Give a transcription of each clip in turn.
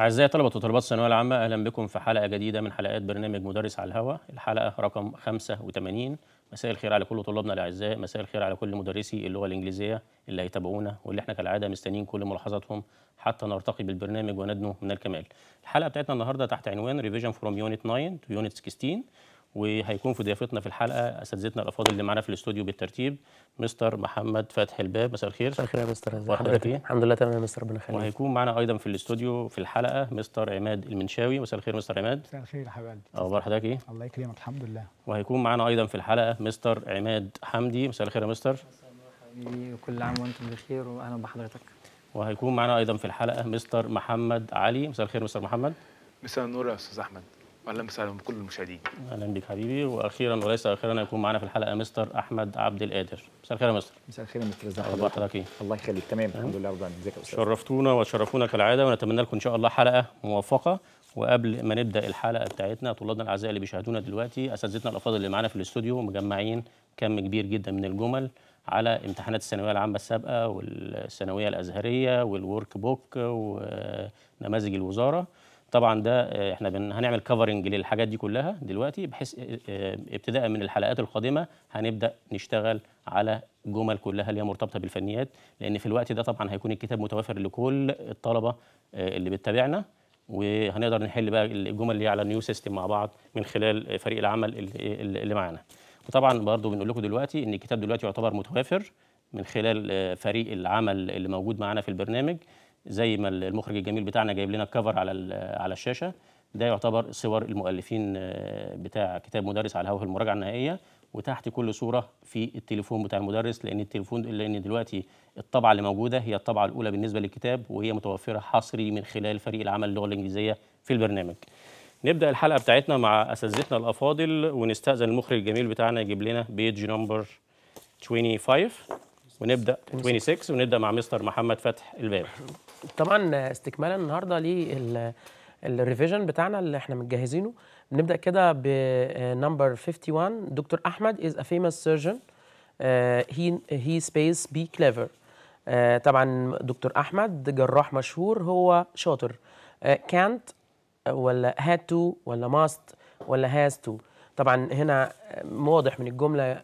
أعزائي طلبة وطلبات الثانوية العامة أهلا بكم في حلقة جديدة من حلقات برنامج مدرس على الهواء الحلقة رقم 85 مساء الخير على كل طلابنا الأعزاء مساء الخير على كل مدرسي اللغة الإنجليزية اللي هيتابعونا واللي احنا كالعادة مستنيين كل ملاحظاتهم حتى نرتقي بالبرنامج وندنو من الكمال الحلقة بتاعتنا النهاردة تحت عنوان Revision from Unit 9 to Unit 16 وهيكون في ضيافتنا في الحلقه اساتذتنا الافاضل اللي معانا في الاستوديو بالترتيب مستر محمد فتح الباب مساء الخير مساء الخير يا مستر حضرتك الحمد لله تمام يا مستر ربنا يخليك وهيكون معانا ايضا في الاستوديو في الحلقه مستر عماد المنشاوي مساء الخير مستر عماد مساء الخير يا حبيبي اخبار حضرتك ايه الله يكرمك الحمد لله وهيكون معانا ايضا في الحلقه مستر عماد حمدي مساء الخير يا مستر مساء النور حبيبي وكل عام وانتم بخير واهلا بحضرتك وهيكون معانا ايضا في الحلقه مستر محمد علي مساء الخير مستر محمد مساء النور يا استاذ احمد اهلا وسهلا بكل المشاهدين اهلا بك حبيبي واخيرا وليس اخيرا يكون معنا في الحلقه مستر احمد عبد القادر مساء الخير يا مستر مساء الخير يا مستر ازيك حضرتك ايه الله يخليك تمام الحمد لله رب العالمين ازيك يا استاذ شرفتونا وشرفونا كالعاده ونتمنى لكم ان شاء الله حلقه موفقه وقبل ما نبدا الحلقه بتاعتنا طلابنا الاعزاء اللي بيشاهدونا دلوقتي اساتذتنا الافاضل اللي معانا في الاستوديو مجمعين كم كبير جدا من الجمل على امتحانات الثانويه العامه السابقه والثانويه الازهريه والورك بوك ونماذج الوزاره طبعا ده آه، احنا بن هنعمل كفرنج للحاجات دي كلها دلوقتي بحيث آه، آه، ابتداء من الحلقات القادمه هنبدا نشتغل على جمل كلها اللي هي مرتبطه بالفنيات لان في الوقت ده طبعا هيكون الكتاب متوافر لكل الطلبه اللي بتتابعنا وهنقدر نحل بقى الجمل اللي على نيو سيستم مع بعض من خلال فريق العمل اللي معانا وطبعا برضو بنقول لكم دلوقتي ان الكتاب دلوقتي يعتبر متوافر من خلال فريق العمل اللي موجود معانا في البرنامج زي ما المخرج الجميل بتاعنا جايب لنا الكفر على على الشاشه ده يعتبر صور المؤلفين آه، بتاع كتاب مدرس على هواه المراجعه النهائيه وتحت كل صوره في التليفون بتاع المدرس لان التليفون لان دلوقتي الطبعه اللي موجوده هي الطبعه الاولى بالنسبه للكتاب وهي متوفره حصري من خلال فريق العمل اللغه الانجليزيه في البرنامج. نبدا الحلقه بتاعتنا مع اساتذتنا الافاضل ونستاذن المخرج الجميل بتاعنا يجيب لنا بيج نمبر 25 ونبدا 26 ونبدا مع مستر محمد فتح الباب طبعا استكمالا النهارده للريفيجن بتاعنا اللي احنا مجهزينه بنبدا كده بنمبر 51 دكتور احمد از ا فيمس سيرجن هي هي سبيس بي كليفر طبعا دكتور احمد جراح مشهور هو شاطر كانت آه، uh, ولا هاد تو ولا ماست ولا هاز تو طبعا هنا واضح من الجمله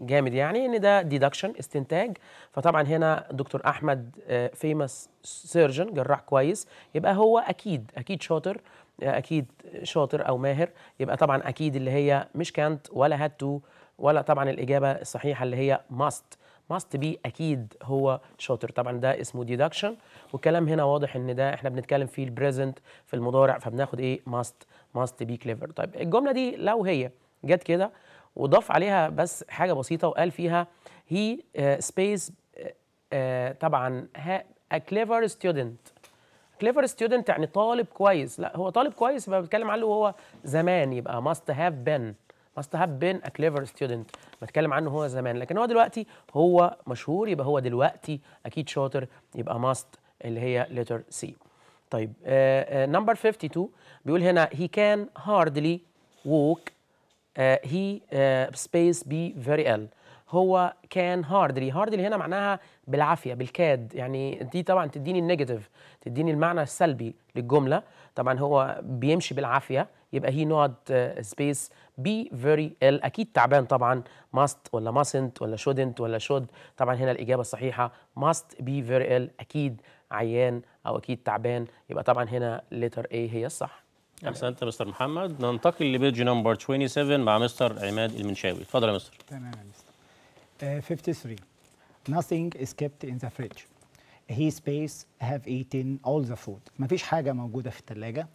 جامد يعني ان ده ديدكشن استنتاج فطبعا هنا دكتور احمد فيمس آه، سيرجن جراح كويس يبقى هو اكيد اكيد شاطر آه، اكيد شاطر او ماهر يبقى طبعا اكيد اللي هي مش كانت ولا هاد تو ولا طبعا الاجابه الصحيحه اللي هي ماست ماست بي اكيد هو شاطر طبعا ده اسمه ديدكشن والكلام هنا واضح ان ده احنا بنتكلم فيه البريزنت في المضارع فبناخد ايه ماست ماست بي كليفر طيب الجمله دي لو هي جت كده وضاف عليها بس حاجه بسيطه وقال فيها هي آه، سبيس آه، آه، طبعا ا كليفر ستودنت كليفر ستودنت يعني طالب كويس لا هو طالب كويس يبقى بتكلم عنه وهو زمان يبقى ماست هاف بين ماست هاف بين ا كليفر ستودنت بتكلم عنه هو زمان لكن هو دلوقتي هو مشهور يبقى هو دلوقتي اكيد شاطر يبقى ماست اللي هي ليتر سي طيب نمبر uh, uh, 52 بيقول هنا هي كان هاردلي ووك هي سبيس بي فيري ال هو كان هاردلي هاردلي هنا معناها بالعافيه بالكاد يعني دي طبعا تديني النيجاتيف تديني المعنى السلبي للجمله طبعا هو بيمشي بالعافيه يبقى هي نوت سبيس بي فيري ال اكيد تعبان طبعا ماست ولا ماسنت ولا شودنت ولا شود طبعا هنا الاجابه الصحيحه ماست بي فيري ال اكيد عيان او اكيد تعبان يبقى طبعا هنا ليتر اي هي الصح نعم. احسنت مستر محمد ننتقل لبيج نمبر 27 مع مستر عماد المنشاوي اتفضل يا مستر تمام يا مستر uh, آه، 53 nothing is kept in the fridge he space have eaten all the food فيش حاجه موجوده في الثلاجه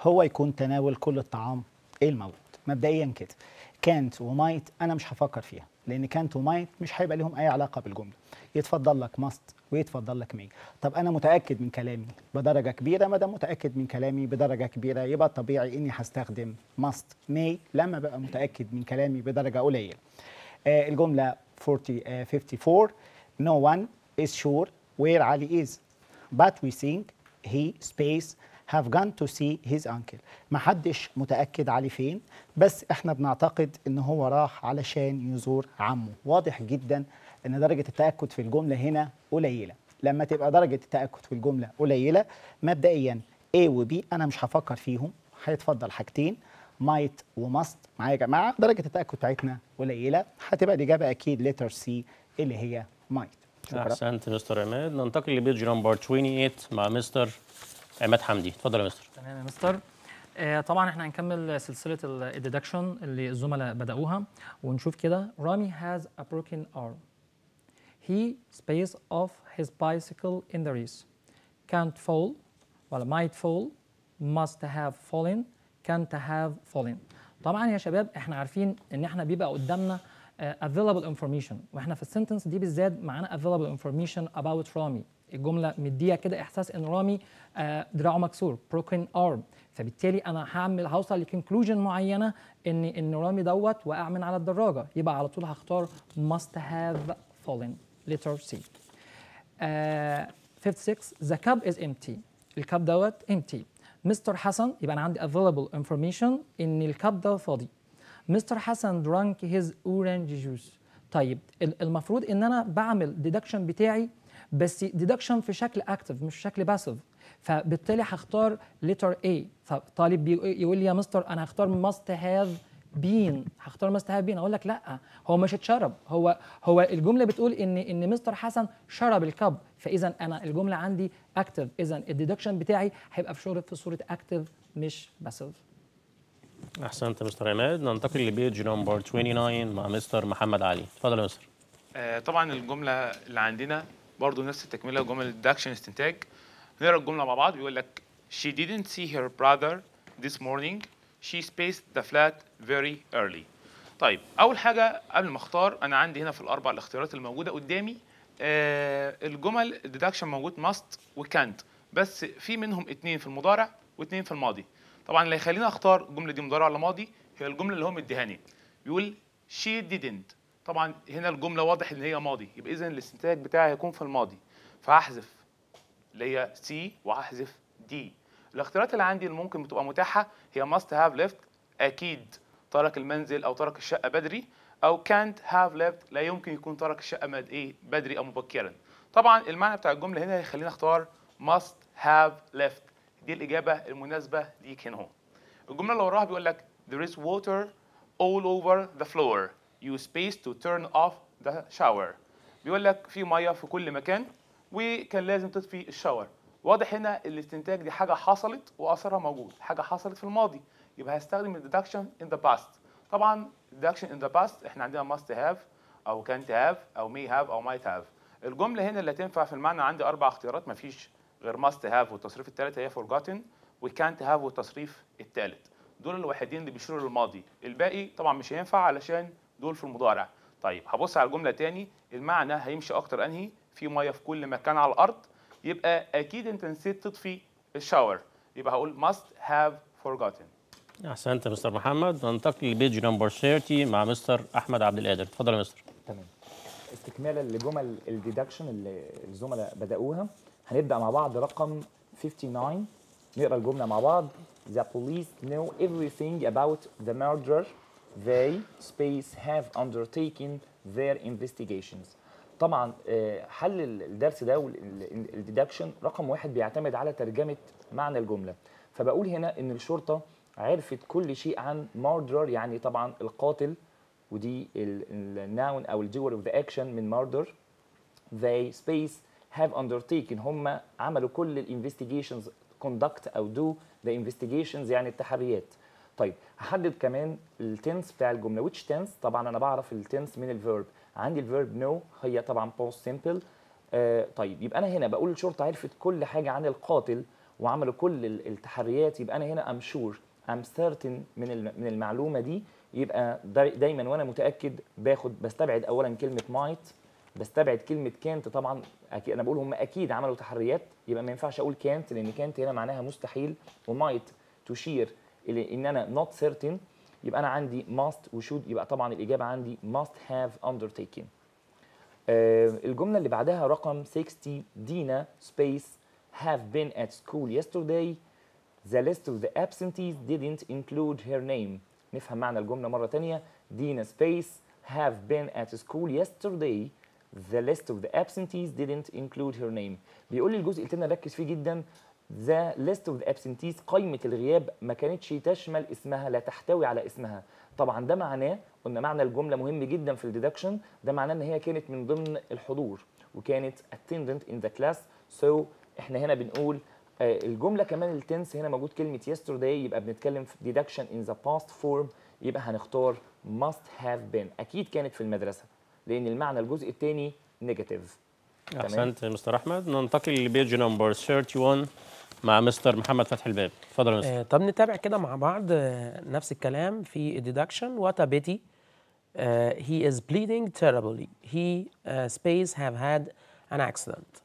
هو يكون تناول كل الطعام إيه الموجود مبدئيا كده كانت ومايت انا مش هفكر فيها لان كانت ومايت مش هيبقى لهم اي علاقه بالجمله يتفضل لك ماست ويتفضل لك 100 طب انا متاكد من كلامي بدرجه كبيره ما دام متاكد من كلامي بدرجه كبيره يبقى طبيعي اني هستخدم ماست مي لما ببقى متاكد من كلامي بدرجه قليله آه الجمله 40 آه 54 no one is sure where علي is but we think he space have gone to see his uncle محدش متأكد علي فين بس احنا بنعتقد ان هو راح علشان يزور عمه واضح جدا ان درجه التاكد في الجمله هنا قليله لما تبقى درجه التاكد في الجمله قليله مبدئيا A و B انا مش هفكر فيهم هيتفضل حاجتين مايت وماست معايا يا جماعه درجه التاكد بتاعتنا قليله هتبقى الاجابه اكيد لتر سي اللي هي مايت شكرا احسنت مستر عماد ننتقل لبيج نمبر 28 مع مستر عماد حمدي اتفضل يا مستر تمام يا مستر آه، طبعا احنا هنكمل سلسله الديدكشن اللي الزملاء بداوها ونشوف كده رامي هاز ا بروكن ارم He space off his bicycle in the race. Can't fall, well might fall, must have fallen, can't have fallen. طبعا يا شباب احنا عارفين ان احنا بيبقى قدامنا آه، available information واحنا في السنتنس دي بالذات معانا available information about رامي الجمله مديه كده احساس ان رامي آه، دراعه مكسور بروكن ارم فبالتالي انا هعمل هوصل لكونكلوجن معينه ان ان رامي دوت وقع من على الدراجه يبقى على طول هختار must have fallen letter C. Uh, 56 the cup is empty الكاب دوت empty مستر حسن يبقى انا عندي available information ان الكاب ده فاضي مستر حسن drank his orange juice طيب المفروض ان انا بعمل ديدكشن بتاعي بس ديدكشن في شكل اكتف مش شكل باسيف فبالتالي هختار ليتر A فالطالب يقول لي يا مستر انا هختار ماست هاف بين هختار مستر بين اقول لك لا هو مش اتشرب هو هو الجمله بتقول ان ان مستر حسن شرب الكب فاذا انا الجمله عندي اكتف اذا الديدكشن بتاعي هيبقى في شغل في صوره اكتف مش باسيف احسنت مستر عماد ننتقل لبيج نمبر 29 مع مستر محمد علي اتفضل يا مستر آه، طبعا الجمله اللي عندنا برضو نفس التكمله جمله الدكشن استنتاج نقرا الجمله مع بعض بيقول لك she didn't see her brother this morning she spaced the flat very early طيب اول حاجه قبل ما اختار انا عندي هنا في الاربع الاختيارات الموجوده قدامي آه الجمل الديدكشن موجود must وكانت بس في منهم اتنين في المضارع واتنين في الماضي طبعا اللي هيخليني اختار الجمله دي مضارع ولا ماضي هي الجمله اللي هو مديهاني بيقول she didn't طبعا هنا الجمله واضح ان هي ماضي يبقى اذا الاستنتاج بتاعي هيكون في الماضي فهحذف اللي هي سي وهحذف دي الاختيارات اللي عندي اللي ممكن بتبقى متاحه هي ماست هاف ليفت اكيد ترك المنزل او ترك الشقه بدري او كانت هاف ليفت لا يمكن يكون ترك الشقه إيه، بدري او مبكرا طبعا المعنى بتاع الجمله هنا هيخليني اختار ماست هاف ليفت دي الاجابه المناسبه ليك هنا هو الجمله اللي وراها بيقول لك there is water all over the floor use space to turn off the shower بيقول لك في ميه في كل مكان وكان لازم تطفي الشاور واضح هنا الاستنتاج دي حاجه حصلت واثرها موجود حاجه حصلت في الماضي يبقى هستخدم الديدكشن ان ذا باست طبعا الديدكشن ان ذا باست احنا عندنا ماست هاف او كانت هاف او مي هاف او مايت هاف الجمله هنا اللي هتنفع في المعنى عندي اربع اختيارات مفيش غير ماست هاف والتصريف الثالث هي فورجاتن وكانت هاف والتصريف الثالث دول الوحيدين اللي بيشيروا للماضي الباقي طبعا مش هينفع علشان دول في المضارع طيب هبص على الجمله تاني المعنى هيمشي اكتر انهي في ميه في كل مكان على الارض يبقى اكيد انت نسيت تطفي الشاور يبقى هقول must have forgotten احسنت يا مستر محمد ننتقل لبيج نمبر 30 مع مستر احمد عبد القادر اتفضل يا مستر تمام استكمالا لجمل الديدكشن اللي الزملاء بداوها هنبدا مع بعض رقم 59 نقرا الجمله مع بعض The police know everything about the murder they space have undertaken their investigations طبعا آه، حل الدرس ده والديدكشن رقم واحد بيعتمد على ترجمه معنى الجمله فبقول هنا ان الشرطه عرفت كل شيء عن ماردرر يعني طبعا القاتل ودي الناون او الدور اوف ذا اكشن من ماردر they space have undertaken هم عملوا كل الانفستيجيشنز conduct او do the investigations يعني التحريات طيب هحدد كمان التنس بتاع الجمله which tense طبعا انا بعرف التنس من الفيرب عندي الفيرب نو هي طبعا باست سيمبل آه طيب يبقى انا هنا بقول الشرطه عرفت كل حاجه عن القاتل وعملوا كل التحريات يبقى انا هنا ام شور ام سيرتن من من المعلومه دي يبقى دايما وانا متاكد باخد بستبعد اولا كلمه مايت بستبعد كلمه كانت طبعا اكيد انا بقول هم اكيد عملوا تحريات يبقى ما ينفعش اقول كانت لان كانت هنا معناها مستحيل ومايت تشير الى ان انا نوت سيرتن يبقى انا عندي must وشود يبقى طبعا الاجابه عندي must have undertaken الجمله اللي بعدها رقم 60 دينا سبيس have been at school yesterday the list of the absentees didn't include her name نفهم معنى الجمله مره ثانيه دينا سبيس have been at school yesterday the list of the absentees didn't include her name بيقول لي الجزء اللي ركز فيه جدا ذا ليست اوف ابسنتيز قائمه الغياب ما كانتش تشمل اسمها لا تحتوي على اسمها طبعا ده معناه قلنا معنى الجمله مهم جدا في الديدكشن ده معناه ان هي كانت من ضمن الحضور وكانت attendant in the class so احنا هنا بنقول آه، الجمله كمان التنس هنا موجود كلمه yesterday يبقى بنتكلم في deduction in the past form يبقى هنختار must have been اكيد كانت في المدرسه لان المعنى الجزء الثاني نيجاتيف احسنت مستر احمد ننتقل لبيج نمبر 31 مع مستر محمد فتحي الباب اتفضل يا مستر آه طب نتابع كده مع بعض آه نفس الكلام في deduction what a pity uh, he is bleeding terribly he uh, space have had an accident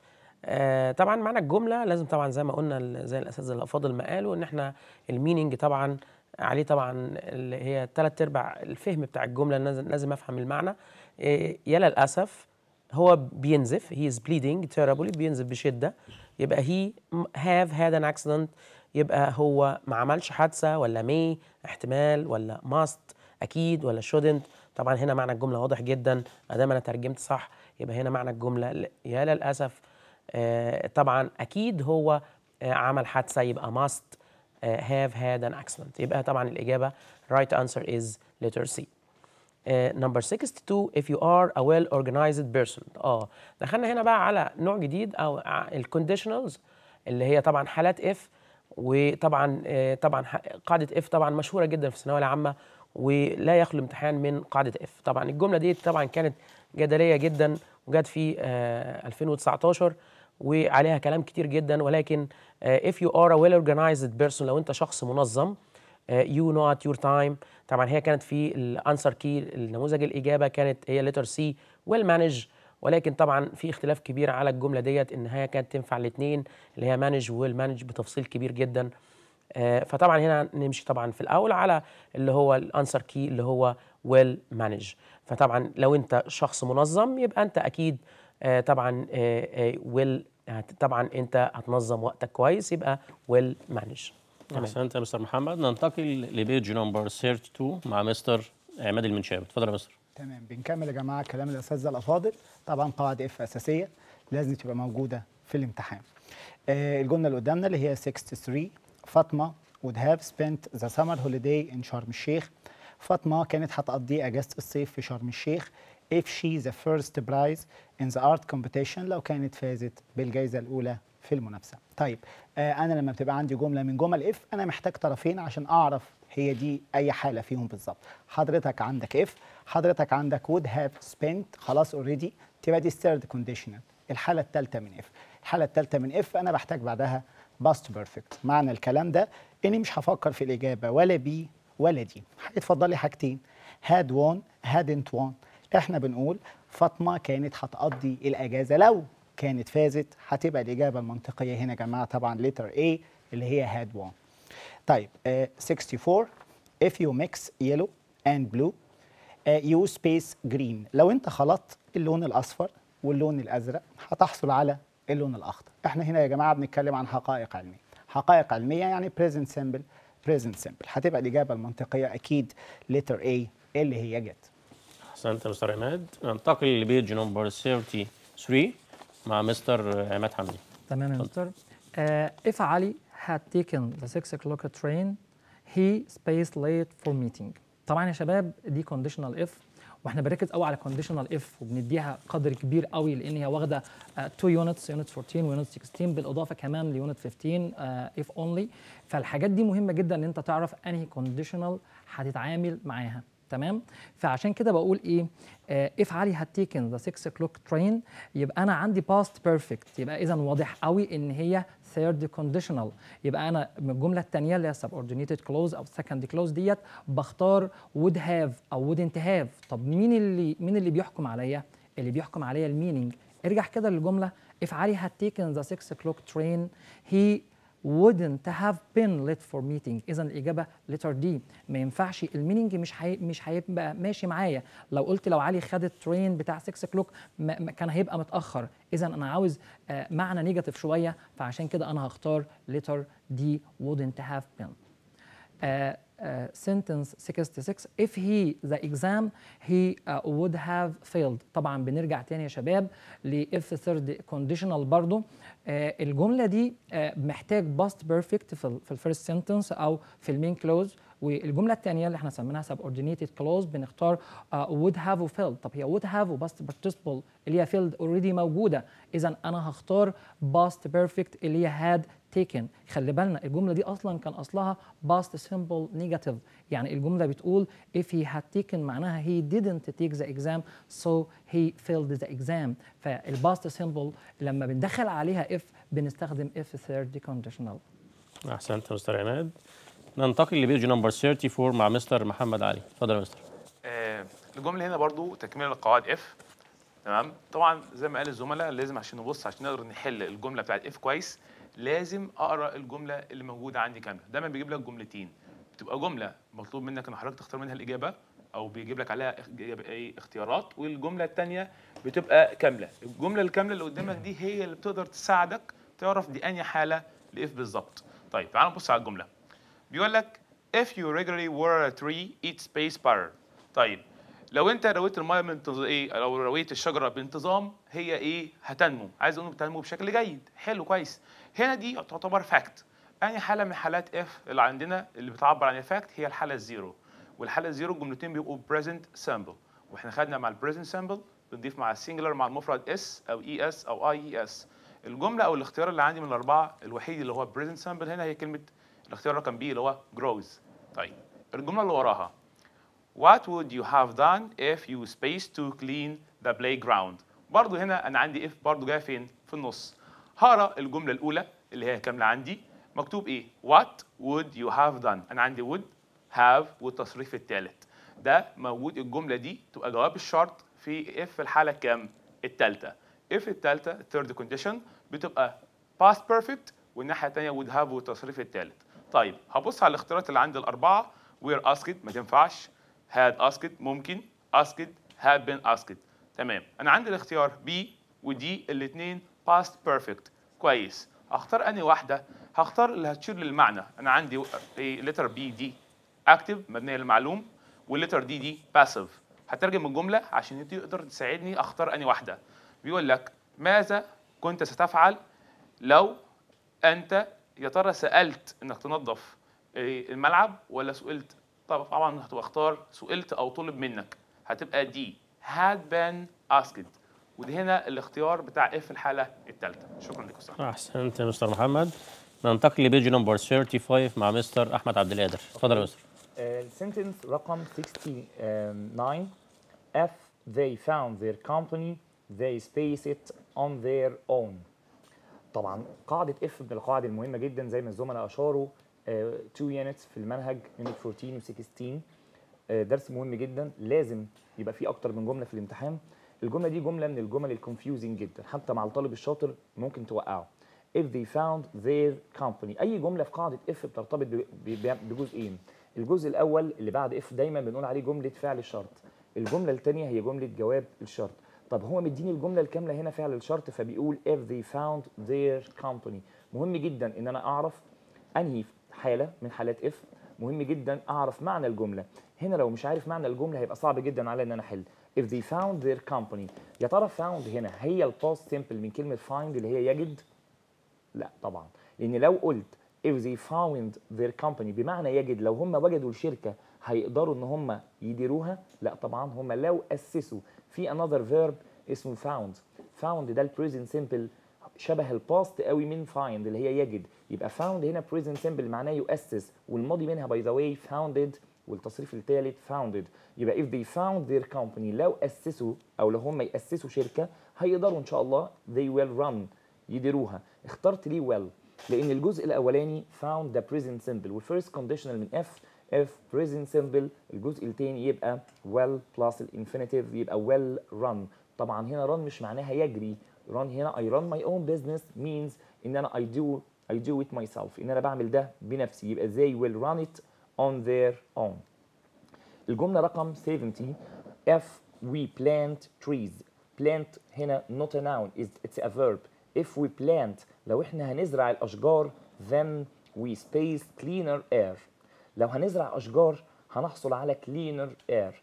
آه، طبعا معنى الجمله لازم طبعا زي ما قلنا زي الاساتذه الافاضل ما قالوا ان احنا الميننج طبعا عليه طبعا اللي هي ثلاث ارباع الفهم بتاع الجمله لازم افهم المعنى يا للاسف هو بينزف هي از بليدنج تيرابولي بينزف بشده يبقى هي هاف هاد ان اكسيدنت يبقى هو ما عملش حادثه ولا مي احتمال ولا ماست اكيد ولا شودنت طبعا هنا معنى الجمله واضح جدا دام انا ترجمت صح يبقى هنا معنى الجمله يا للاسف آه طبعا اكيد هو آه عمل حادثه يبقى ماست هاف هاد ان اكسيدنت يبقى طبعا الاجابه رايت انسر از ليتر سي نمبر آه، number 62 if you are a well organized person اه دخلنا هنا بقى على نوع جديد او الكونديشنالز اللي هي طبعا حالات اف وطبعا uh, طبعا قاعده اف طبعا مشهوره جدا في الثانويه العامه ولا يخلو امتحان من قاعده اف طبعا الجمله دي طبعا كانت جدليه جدا وجت في 2019 آه، وعليها كلام كتير جدا ولكن if you are a well organized person لو انت شخص منظم يو نوت يور تايم طبعا هي كانت في الانسر كي النموذج الاجابه كانت هي ليتر سي ويل مانج ولكن طبعا في اختلاف كبير على الجمله ديت ان هي كانت تنفع الاثنين اللي هي مانج ويل مانج بتفصيل كبير جدا آه، فطبعا هنا نمشي طبعا في الاول على اللي هو الانسر كي اللي هو ويل مانج فطبعا لو انت شخص منظم يبقى انت اكيد آه، طبعا ويل آه، يعني طبعا انت هتنظم وقتك كويس يبقى ويل مانج نعم. احسنت يا مستر محمد ننتقل لبيج نمبر 32 مع مستر عماد المنشاوي اتفضل يا مستر تمام بنكمل يا جماعه كلام الاساتذه الافاضل طبعا قواعد اف اساسيه لازم تبقى موجوده في الامتحان آه الجمله اللي قدامنا اللي هي 63 فاطمه would have spent the summer holiday in شرم الشيخ فاطمه كانت هتقضي اجازه الصيف في شرم الشيخ if she the first prize in the art competition لو كانت فازت بالجائزه الاولى في المنافسه طيب آه انا لما بتبقى عندي جمله من جمل اف انا محتاج طرفين عشان اعرف هي دي اي حاله فيهم بالظبط حضرتك عندك اف حضرتك عندك would have spent خلاص اوريدي تبقى دي ستيرد كونديشنال الحاله الثالثه من اف الحاله الثالثه من اف انا بحتاج بعدها باست بيرفكت معنى الكلام ده اني مش هفكر في الاجابه ولا بي ولا دي اتفضلي حاجتين هاد وان هادنت وان احنا بنقول فاطمه كانت هتقضي الاجازه لو كانت فازت هتبقى الإجابة المنطقية هنا يا جماعة طبعا letter A اللي هي had won طيب آه، uh, 64 if you mix yellow and blue uh, you space green لو أنت خلطت اللون الأصفر واللون الأزرق هتحصل على اللون الأخضر احنا هنا يا جماعة بنتكلم عن حقائق علمية حقائق علمية يعني present simple present simple هتبقى الإجابة المنطقية أكيد letter A اللي هي جت احسنت يا مستر عماد ننتقل لبيج نمبر 33 مع مستر عماد حمدي تمام يا مستر uh, if علي had taken the 6 o'clock train he space late for meeting طبعا يا شباب دي كونديشنال اف واحنا بنركز قوي على كونديشنال اف وبنديها قدر كبير قوي لان هي واخده 2 يونتس يونت 14 ويونت 16 بالاضافه كمان ليونت 15 اف اونلي فالحاجات دي مهمه جدا ان انت تعرف انهي كونديشنال هتتعامل معاها تمام فعشان كده بقول ايه اف آه، علي هات تيكن ذا 6 كلوك ترين يبقى انا عندي باست بيرفكت يبقى اذا واضح قوي ان هي ثيرد كونديشنال يبقى انا من الجمله الثانيه اللي هي subordinated كلوز او سكند كلوز ديت بختار would have او wouldn't have طب مين اللي مين اللي بيحكم عليا اللي بيحكم عليا الميننج ارجع كده للجمله if علي had taken the 6 كلوك ترين he wouldn't have been lit for meeting اذا الاجابه letter D ما ينفعش الميننج مش حي... مش هيبقى ماشي معايا لو قلت لو علي خد الترين بتاع 6 كلوك ما... كان هيبقى متاخر اذا انا عاوز آه معنى نيجاتيف شويه فعشان كده انا هختار letter D wouldn't have been آه sentence 66 if he the exam he uh, would have failed طبعا بنرجع تاني يا شباب ل if third conditional برضو uh, الجملة دي uh, محتاج past perfect في, ال في الفيرست sentence أو في المين كلوز والجملة التانية اللي احنا سميناها subordinated clause بنختار uh, would have و failed طب هي would have و past participle اللي هي failed already موجودة إذا أنا هختار past perfect اللي هي had taken خلي بالنا الجمله دي اصلا كان اصلها past simple negative يعني الجمله بتقول if he had taken معناها he didn't take the exam so he failed the exam فالباست simple لما بندخل عليها if بنستخدم if third conditional احسنت يا مستر عماد ننتقل لبيج نمبر 34 مع مستر محمد علي اتفضل يا مستر آه، الجمله هنا برضو تكمله للقواعد اف تمام طبعا زي ما قال الزملاء لازم عشان نبص عشان نقدر نحل الجمله بتاعت اف كويس لازم اقرا الجمله اللي موجوده عندي كامله دايما بيجيب لك جملتين بتبقى جمله مطلوب منك ان حضرتك تختار منها الاجابه او بيجيب لك عليها إيه، اختيارات والجمله الثانيه بتبقى كامله الجمله الكامله اللي قدامك دي هي اللي بتقدر تساعدك تعرف دي انهي حاله لاف بالظبط طيب تعال نبص على الجمله بيقول لك if you regularly water a tree eat space power طيب لو انت رويت الميه بانتظام ايه لو رويت الشجره بانتظام هي ايه هتنمو عايز اقول بتنمو بشكل جيد حلو كويس هنا دي تعتبر فاكت اي حاله من حالات اف اللي عندنا اللي بتعبر عن الفاكت هي الحاله الزيرو والحاله الزيرو الجملتين بيبقوا بريزنت سامبل واحنا خدنا مع البريزنت سامبل بنضيف مع السنجلر مع المفرد اس او اي e اس او اي اي اس الجمله او الاختيار اللي عندي من الاربعه الوحيد اللي هو بريزنت سامبل هنا هي كلمه الاختيار رقم بي اللي هو جروز طيب الجمله اللي وراها What would you have done if you spaced to clean the playground؟ برضه هنا انا عندي اف برضه جايه فين؟ في النص هقرا الجمله الاولى اللي هي كامله عندي مكتوب ايه وات would يو هاف done انا عندي would have والتصريف الثالث ده موجود الجمله دي تبقى جواب الشرط في اف الحاله كام الثالثه اف الثالثه third كونديشن بتبقى past perfect والناحيه الثانيه would have والتصريف الثالث طيب هبص على الاختيارات اللي عند الاربعه وير اسكت ما تنفعش هاد اسكت ممكن اسكت هاد been اسكت تمام انا عندي الاختيار بي ودي الاثنين past perfect كويس هختار انهي واحده هختار اللي هتشير للمعنى انا عندي letter بي دي active مبنيه للمعلوم والليتر دي دي passive هترجم الجمله عشان تقدر تساعدني اختار انهي واحده بيقول لك ماذا كنت ستفعل لو انت يا ترى سالت انك تنظف آه، الملعب ولا سئلت طبعا هتختار سئلت او طلب منك هتبقى دي had been asked ودي هنا الاختيار بتاع اف في الحاله الثالثه شكرا لك استاذ احسنت يا مستر محمد ننتقل لبيج نمبر 35 مع مستر احمد عبد القادر اتفضل يا مستر السنتنس uh, رقم 69 اف uh, they found their company they space it on their own طبعا قاعده اف من القواعد المهمه جدا زي ما الزملاء اشاروا 2 uh, units في المنهج يونت 14 و 16 uh, درس مهم جدا لازم يبقى فيه اكتر من جمله في الامتحان الجمله دي جمله من الجمل الكونفيوزنج جدا حتى مع الطالب الشاطر ممكن توقعه if they found their company اي جمله في قاعده اف بترتبط بجزئين إيه؟ الجزء الاول اللي بعد اف دايما بنقول عليه جمله فعل الشرط الجمله الثانيه هي جمله جواب الشرط طب هو مديني الجمله الكامله هنا فعل الشرط فبيقول if they found their company مهم جدا ان انا اعرف انهي حاله من حالات اف مهم جدا اعرف معنى الجمله هنا لو مش عارف معنى الجمله هيبقى صعب جدا على ان انا احل if they found their company يا ترى found هنا هي الباست سيمبل من كلمه find اللي هي يجد لا طبعا لان لو قلت if they found their company بمعنى يجد لو هم وجدوا الشركه هيقدروا ان هم يديروها لا طبعا هم لو اسسوا في another verb اسمه found found ده present simple شبه الباست قوي من find اللي هي يجد يبقى found هنا present simple معناه يؤسس والماضي منها باي ذا واي founded والتصريف الثالث founded يبقى if they found their company لو أسسوا أو لو هم يأسسوا شركة هيقدروا إن شاء الله they will run يديروها اخترت ليه well لأن الجزء الأولاني found the present simple والفيرست conditional من F اف present simple الجزء الثاني يبقى well plus الانفينيتيف يبقى well run طبعا هنا run مش معناها يجري run هنا I run my own business means إن أنا I do I do it myself إن أنا بعمل ده بنفسي يبقى they will run it on their own الجملة رقم 70 if we plant trees plant هنا not a noun it's a verb if we plant لو احنا هنزرع الأشجار then we space cleaner air لو هنزرع أشجار هنحصل على cleaner air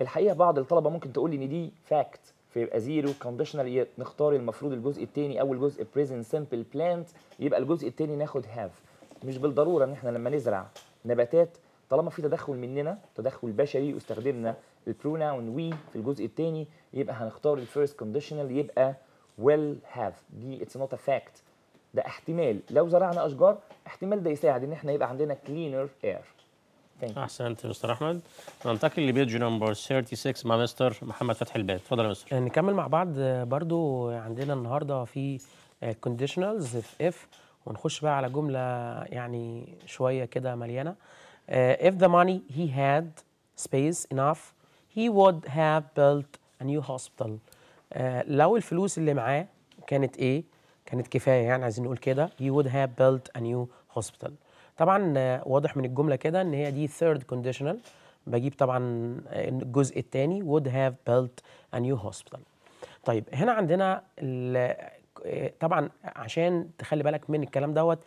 الحقيقة بعض الطلبة ممكن تقول لي إن دي fact فيبقى زيرو conditional نختار المفروض الجزء الثاني أول جزء present simple plant يبقى الجزء الثاني ناخد have مش بالضرورة إن احنا لما نزرع نباتات طالما في تدخل مننا تدخل بشري واستخدمنا البروناون وي في الجزء الثاني يبقى هنختار الفيرست كونديشنال يبقى ويل هاف دي اتس نوت ا فاكت ده احتمال لو زرعنا اشجار احتمال ده يساعد ان احنا يبقى عندنا كلينر اير احسنت مستر احمد ننتقل لبيج نمبر 36 مع مستر محمد فتحي الباب اتفضل يا مستر نكمل مع بعض برضو عندنا النهارده في كونديشنالز في اف ونخش بقى على جملة يعني شوية كده مليانة uh, If the money he had space enough he would have built a new hospital uh, لو الفلوس اللي معاه كانت ايه كانت كفاية يعني عايزين نقول كده he would have built a new hospital طبعا uh, واضح من الجملة كده ان هي دي third conditional بجيب طبعا آه، الجزء الثاني would have built a new hospital طيب هنا عندنا آه، طبعا عشان تخلي بالك من الكلام دوت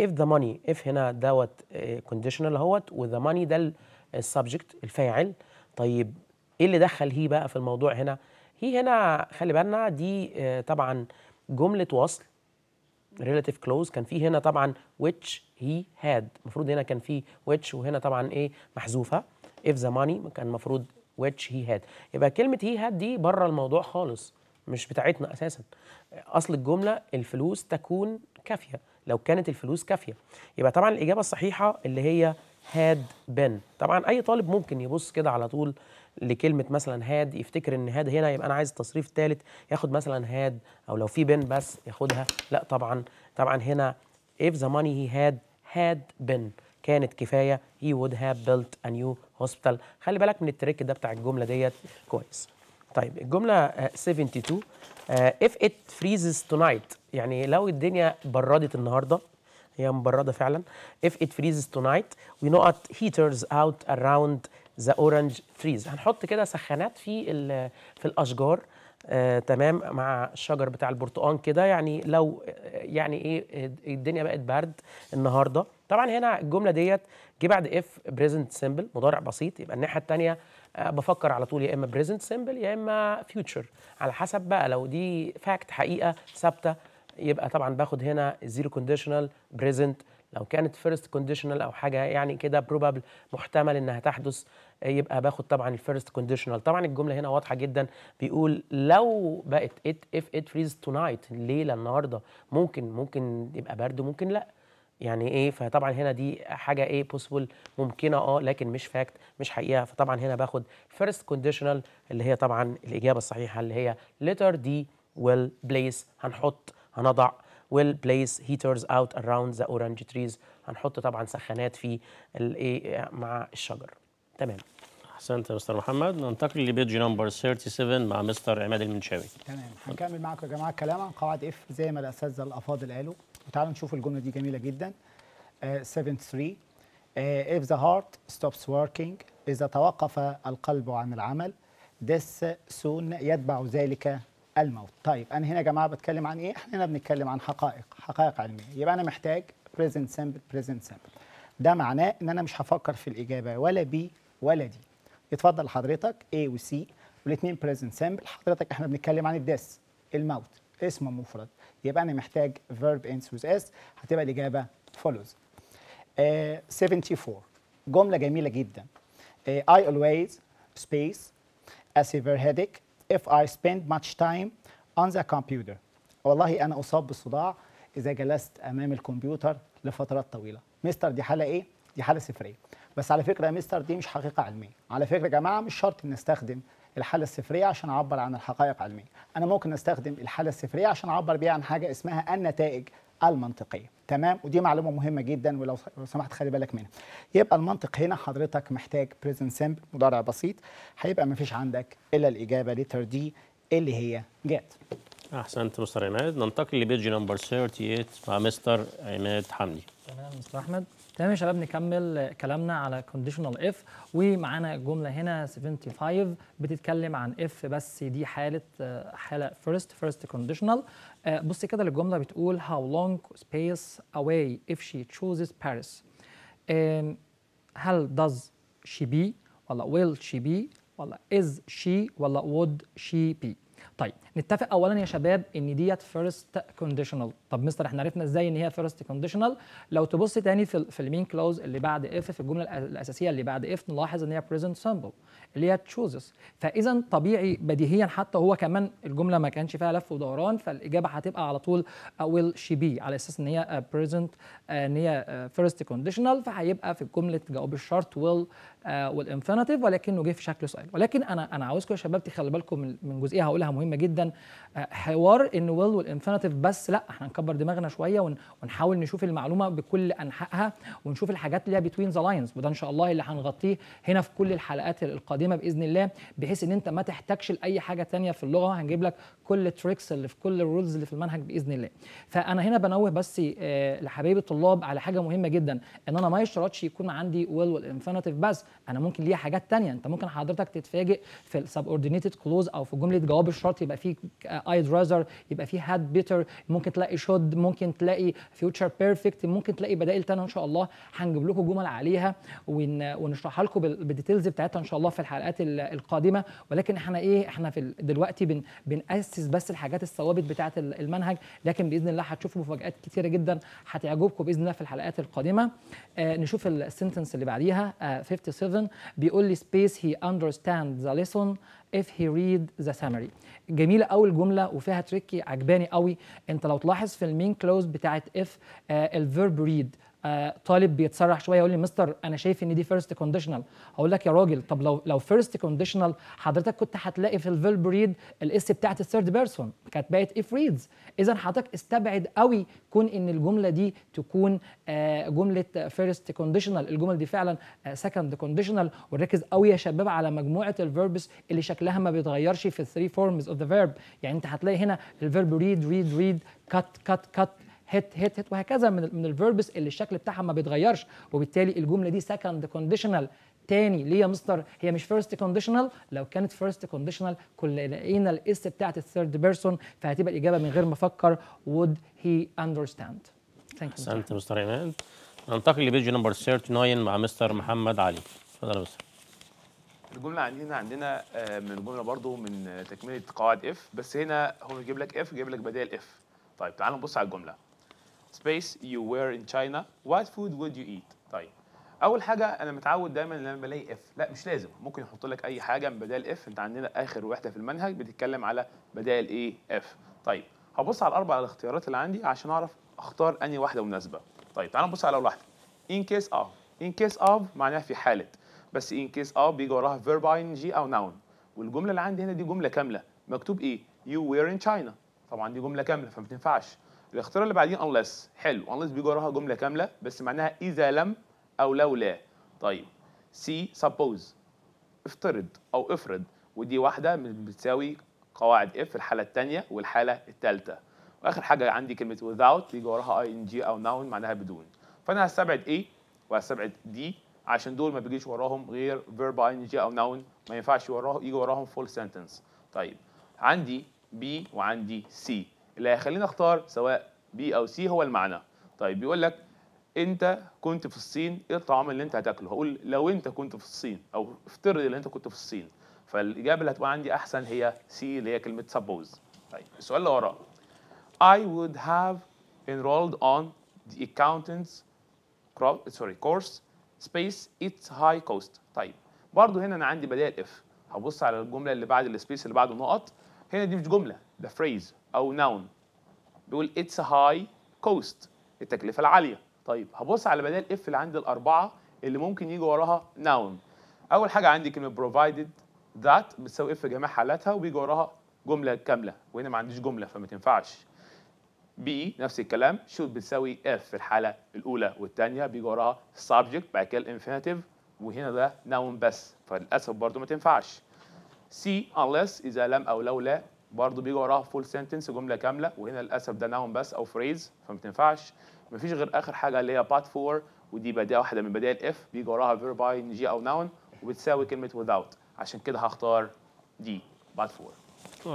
اف ذا ماني اف هنا دوت كونديشنال آه، اهوت وذا ماني ده السبجكت الفاعل طيب ايه اللي دخل هي بقى في الموضوع هنا هي هنا خلي بالنا دي آه، طبعا جمله وصل relative كلوز كان في هنا طبعا which he had المفروض هنا كان في which وهنا طبعا ايه محذوفه if the money كان المفروض which he had يبقى كلمه he had دي بره الموضوع خالص مش بتاعتنا اساسا اصل الجمله الفلوس تكون كافيه لو كانت الفلوس كافيه يبقى طبعا الاجابه الصحيحه اللي هي هاد بن طبعا اي طالب ممكن يبص كده على طول لكلمه مثلا هاد يفتكر ان هاد هنا يبقى انا عايز التصريف الثالث ياخد مثلا هاد او لو في بن بس ياخدها لا طبعا طبعا هنا if the money he had had been كانت كفايه he would have built a new hospital خلي بالك من التريك ده بتاع الجمله ديت كويس طيب الجمله 72 آه، آه، if it freezes tonight يعني لو الدنيا بردت النهارده هي مبرده فعلا if it freezes tonight we know at heaters out around the orange trees هنحط كده سخانات في في الاشجار آه تمام مع الشجر بتاع البرتقال كده يعني لو آه، يعني ايه الدنيا بقت برد النهارده طبعا هنا الجمله ديت جه بعد اف بريزنت سيمبل مضارع بسيط يبقى الناحيه الثانيه آه، بفكر على طول يا اما بريزنت سيمبل يا اما فيوتشر على حسب بقى لو دي فاكت حقيقه ثابته يبقى طبعا باخد هنا زيرو كونديشنال بريزنت لو كانت فيرست كونديشنال او حاجه يعني كده بروبابل محتمل انها تحدث آه، يبقى باخد طبعا الفيرست كونديشنال طبعا الجمله هنا واضحه جدا بيقول لو بقت ات اف ات فريز تو نايت الليله النهارده ممكن ممكن يبقى برد ممكن لا يعني ايه فطبعا هنا دي حاجه ايه بوسبل ممكنه اه لكن مش فاكت مش حقيقه فطبعا هنا باخد فيرست كونديشنال اللي هي طبعا الاجابه الصحيحه اللي هي ليتر دي ويل بليس هنحط هنضع ويل بليس هيترز اوت اراوند ذا اورانج تريز هنحط طبعا سخانات في الايه مع الشجر تمام احسنت يا مستر محمد ننتقل لبيج نمبر 37 مع مستر عماد المنشاوي تمام هنكمل معاكم يا جماعه الكلام عن قواعد اف زي ما الاساتذه الافاضل قالوا وتعالوا نشوف الجمله دي جميله جدا 7 آه، 3 آه، if the heart stops working إذا توقف القلب عن العمل this soon يتبع ذلك الموت طيب أنا هنا يا جماعة بتكلم عن إيه؟ إحنا هنا بنتكلم عن حقائق حقائق علمية يبقى أنا محتاج present simple present simple ده معناه إن أنا مش هفكر في الإجابة ولا بي ولا دي اتفضل حضرتك A و C والاثنين بريزنت سامبل حضرتك احنا بنتكلم عن الدس الموت اسم مفرد يبقى انا محتاج verb ends with s هتبقى الاجابه follows آه، uh, 74 جمله جميله جدا uh, I always space a severe headache if I spend much time on the computer والله انا اصاب بالصداع اذا جلست امام الكمبيوتر لفترات طويله مستر دي حاله ايه دي حاله صفريه بس على فكره يا مستر دي مش حقيقه علميه على فكره يا جماعه مش شرط نستخدم الحالة السفرية عشان أعبر عن الحقائق العلمية أنا ممكن أستخدم الحالة السفرية عشان أعبر بيها عن حاجة اسمها النتائج المنطقية تمام ودي معلومة مهمة جدا ولو سمحت خلي بالك منها يبقى المنطق هنا حضرتك محتاج present simple مضارع بسيط هيبقى ما فيش عندك إلا الإجابة لتر دي اللي هي جات أحسنت مستر عماد ننتقل لبيج نمبر 38 مع مستر عماد حمدي تمام مستر احمد تمام يا شباب نكمل كلامنا على كونديشنال اف ومعانا جمله هنا 75 بتتكلم عن اف بس دي حاله حاله فيرست فيرست كونديشنال بص كده للجمله بتقول هاو لونج سبيس اواي اف شي تشوزز باريس هل does she be ولا will she be ولا is she ولا would she be طيب نتفق اولا يا شباب ان ديت فيرست كونديشنال طب مستر احنا عرفنا ازاي ان هي فيرست كونديشنال لو تبص تاني في, في المين كلوز اللي بعد اف في الجمله الاساسيه اللي بعد اف نلاحظ ان هي بريزنت سامبل اللي هي تشوزز فاذا طبيعي بديهيا حتى هو كمان الجمله ما كانش فيها لف ودوران فالاجابه هتبقى على طول ويل شي بي على اساس ان هي بريزنت ان هي فيرست كونديشنال فهيبقى في جمله جواب الشرط ويل آه، والانفينيتيف ولكنه جه في شكل سؤال ولكن انا انا عاوزكم يا شباب تخلي بالكم من جزئيه هقولها مهمه جدا آه، حوار ان ويل والانفينيتيف بس لا احنا نكبر دماغنا شويه ونحاول نشوف المعلومه بكل انحائها ونشوف الحاجات اللي هي بتوين ذا لاينز وده ان شاء الله اللي هنغطيه هنا في كل الحلقات القادمه باذن الله بحيث ان انت ما تحتاجش لاي حاجه ثانيه في اللغه هنجيب لك كل التريكس اللي في كل الرولز اللي في المنهج باذن الله فانا هنا بنوه بس آه، لحبايب الطلاب على حاجه مهمه جدا ان انا ما يشترطش يكون عندي ويل والانفينيتيف بس انا ممكن ليها حاجات تانية انت ممكن حضرتك تتفاجئ في السبوردينيتد كلوز او في جمله جواب الشرط يبقى فيه ايد رازر يبقى فيه هاد بيتر ممكن تلاقي شود ممكن تلاقي فيوتشر بيرفكت ممكن تلاقي بدائل تانية ان شاء الله هنجيب لكم جمل عليها ونشرحها لكم بالديتيلز بتاعتها ان شاء الله في الحلقات القادمه ولكن احنا ايه احنا في دلوقتي بن بناسس بس الحاجات الثوابت بتاعه المنهج لكن باذن الله هتشوفوا مفاجات كتيره جدا هتعجبكم باذن الله في الحلقات القادمه آه نشوف السنتنس اللي بعديها آه 50 7 بيقول لي space he understand the lesson if he read the summary جميلة أول الجملة وفيها تريكي عجباني قوي أنت لو تلاحظ في المين كلوز بتاعت if آه الفيرب read آه، طالب بيتسرح شويه يقول لي مستر انا شايف ان دي فيرست كونديشنال هقول لك يا راجل طب لو لو فيرست كونديشنال حضرتك كنت هتلاقي في الفيرب ريد الاس بتاعت الثيرد بيرسون كانت بقت اف ريدز اذا حضرتك استبعد قوي كون ان الجمله دي تكون آه، جمله فيرست كونديشنال الجمل دي فعلا سكند آه، كونديشنال وركز قوي يا شباب على مجموعه الفيربس اللي شكلها ما بيتغيرش في الثري فورمز اوف ذا فيرب يعني انت هتلاقي هنا الفيرب ريد ريد ريد كات كات كات هيت هيت هيت وهكذا من من الفيربس اللي الشكل بتاعها ما بيتغيرش وبالتالي الجمله دي سكند كونديشنال تاني ليه يا مستر هي مش فيرست كونديشنال لو كانت فيرست كونديشنال كنا لقينا الاس بتاعت الثيرد بيرسون فهتبقى الاجابه من غير ما افكر would he understand ثانك يو احسنت مستر ايمان ننتقل لبيج نمبر 39 مع مستر محمد علي اتفضل يا مستر الجمله عندنا عندنا آه، من الجملة برضو من تكمله قواعد اف بس هنا هو بيجيب لك اف جايب لك بدائل اف طيب تعالوا نبص على الجمله space you were in China what food would you eat طيب اول حاجه انا متعود دايما ان انا بلاقي اف لا مش لازم ممكن يحط لك اي حاجه من بدائل اف انت عندنا اخر وحده في المنهج بتتكلم على بدائل ايه اف طيب هبص على الاربع الاختيارات اللي عندي عشان اعرف اختار انهي واحده مناسبه طيب تعال نبص على اول واحده in case of in case of معناها في حاله بس in case of بيجي وراها verb ing او noun والجمله اللي عندي هنا دي جمله كامله مكتوب ايه you were in China طبعا دي جمله كامله فما تنفعش الاختيار اللي بعدين unless حلو unless بيجي وراها جمله كامله بس معناها اذا لم او لو لا طيب سي suppose افترض او افرض ودي واحده بتساوي قواعد اف في الحاله الثانيه والحاله الثالثه واخر حاجه عندي كلمه without بيجي وراها اي ان جي او noun معناها بدون فانا هستبعد A وهستبعد D عشان دول ما بيجيش وراهم غير verb ing او noun ما ينفعش وراه يجي وراهم full sentence طيب عندي B وعندي C اللي هيخليني اختار سواء بي او سي هو المعنى طيب بيقول لك انت كنت في الصين ايه الطعام اللي انت هتاكله هقول لو انت كنت في الصين او افترض ان انت كنت في الصين فالاجابه اللي هتبقى عندي احسن هي سي اللي هي كلمه سبوز طيب السؤال اللي وراه I would have enrolled on the accountant's sorry course space its high cost طيب برضو هنا انا عندي بدائل اف هبص على الجمله اللي بعد السبيس اللي بعده نقط هنا دي مش جمله ده phrase او نون بيقول اتس هاي كوست التكلفه العاليه طيب هبص على بدائل اف اللي عندي الاربعه اللي ممكن يجي وراها نون اول حاجه عندي كلمه بروفايدد ذات بتساوي اف جميع حالاتها وبيجي وراها جمله كامله وهنا ما عنديش جمله فما تنفعش بي نفس الكلام شوت بتساوي اف في الحاله الاولى والثانيه بيجي وراها سابجكت بعد كده الانفينيتيف وهنا ده نون بس فللاسف برضو ما تنفعش سي unless اذا لم او لو لا برضه بيجي وراها فول سنتنس جمله كامله وهنا للاسف ده ناون بس او فريز فما تنفعش مفيش غير اخر حاجه اللي هي بات فور ودي بدايه واحده من بدائل الاف بيجي وراها فيرب ان جي او ناون وبتساوي كلمه without عشان كده هختار دي بات فور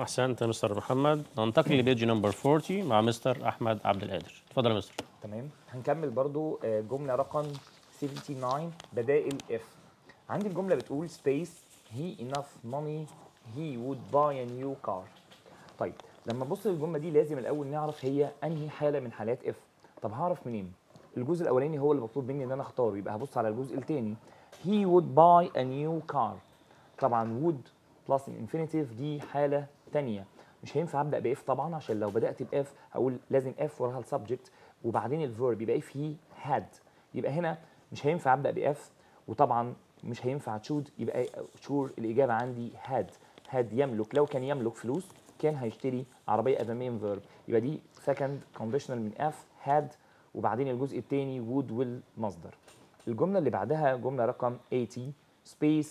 احسنت يا مستر محمد ننتقل لبيج نمبر 40 مع مستر احمد عبد القادر اتفضل يا مستر تمام هنكمل برضو آه، جمله رقم 79 بدائل اف عندي الجمله بتقول space he enough money he would buy a new car طيب لما نبص للجمله دي لازم الاول نعرف هي انهي حاله من حالات اف طب هعرف منين الجزء الاولاني هو اللي مطلوب مني ان انا اختاره يبقى هبص على الجزء الثاني he would buy a new car طبعا would بلس انفينيتيف دي حاله ثانيه مش هينفع ابدا باف طبعا عشان لو بدات باف هقول لازم اف وراها السبجكت وبعدين الفيرب يبقى اف هي هاد يبقى هنا مش هينفع ابدا باف وطبعا مش هينفع تشود يبقى شور الاجابه عندي هاد هاد يملك لو كان يملك فلوس كان هيشتري عربيه main verb يبقى دي second conditional من اف هاد وبعدين الجزء الثاني will مصدر الجمله اللي بعدها جمله رقم 80 space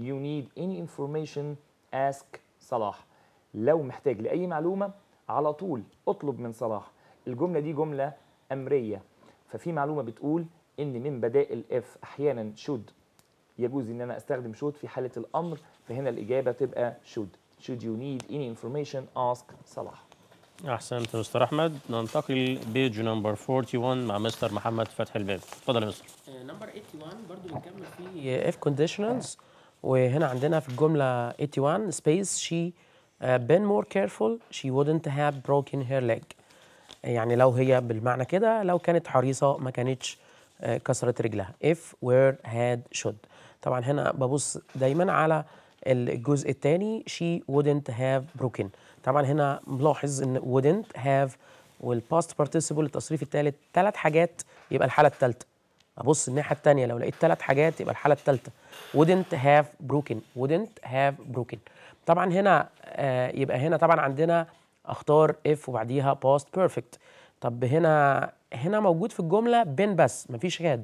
you need any information ask صلاح لو محتاج لاي معلومه على طول اطلب من صلاح الجمله دي جمله امريه ففي معلومه بتقول ان من بدائل اف احيانا should يجوز ان انا استخدم should في حاله الامر فهنا الاجابه تبقى should Should you need any information, ask Salah. أحسنت مستر أحمد ننتقل بيج نمبر 41 مع مستر محمد فتحي الباب اتفضل يا مستر آه، نمبر 81 برضو بنكمل فيه if آه، conditionals وهنا عندنا في الجملة 81 space she آه، been more careful she wouldn't have broken her leg يعني لو هي بالمعنى كده لو كانت حريصة ما كانتش uh, كسرت رجلها if were had should طبعا هنا ببص دايما على الجزء الثاني she wouldn't have broken طبعا هنا ملاحظ ان wouldn't have والباست participle التصريف الثالث ثلاث حاجات يبقى الحاله الثالثه ابص الناحيه الثانيه لو لقيت ثلاث حاجات يبقى الحاله الثالثه wouldn't have broken wouldn't have broken طبعا هنا آه يبقى هنا طبعا عندنا اختار if وبعديها past perfect طب هنا هنا موجود في الجمله بين بس مفيش had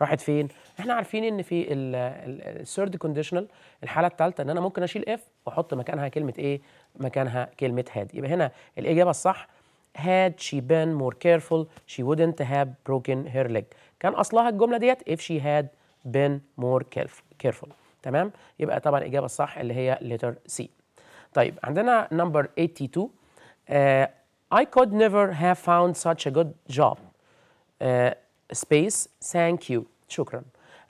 راحت فين احنا عارفين ان في الثيرد كونديشنال الحاله الثالثه ان انا ممكن اشيل اف واحط مكانها كلمه ايه مكانها كلمه هاد يبقى هنا الاجابه الصح had she been more careful she wouldn't have broken her leg كان اصلها الجمله ديت if she had been more careful تمام يبقى طبعا الاجابه الصح اللي هي letter C طيب عندنا number 82 uh, آه، I could never have found such a good job uh, سبيس ثانك يو شكرا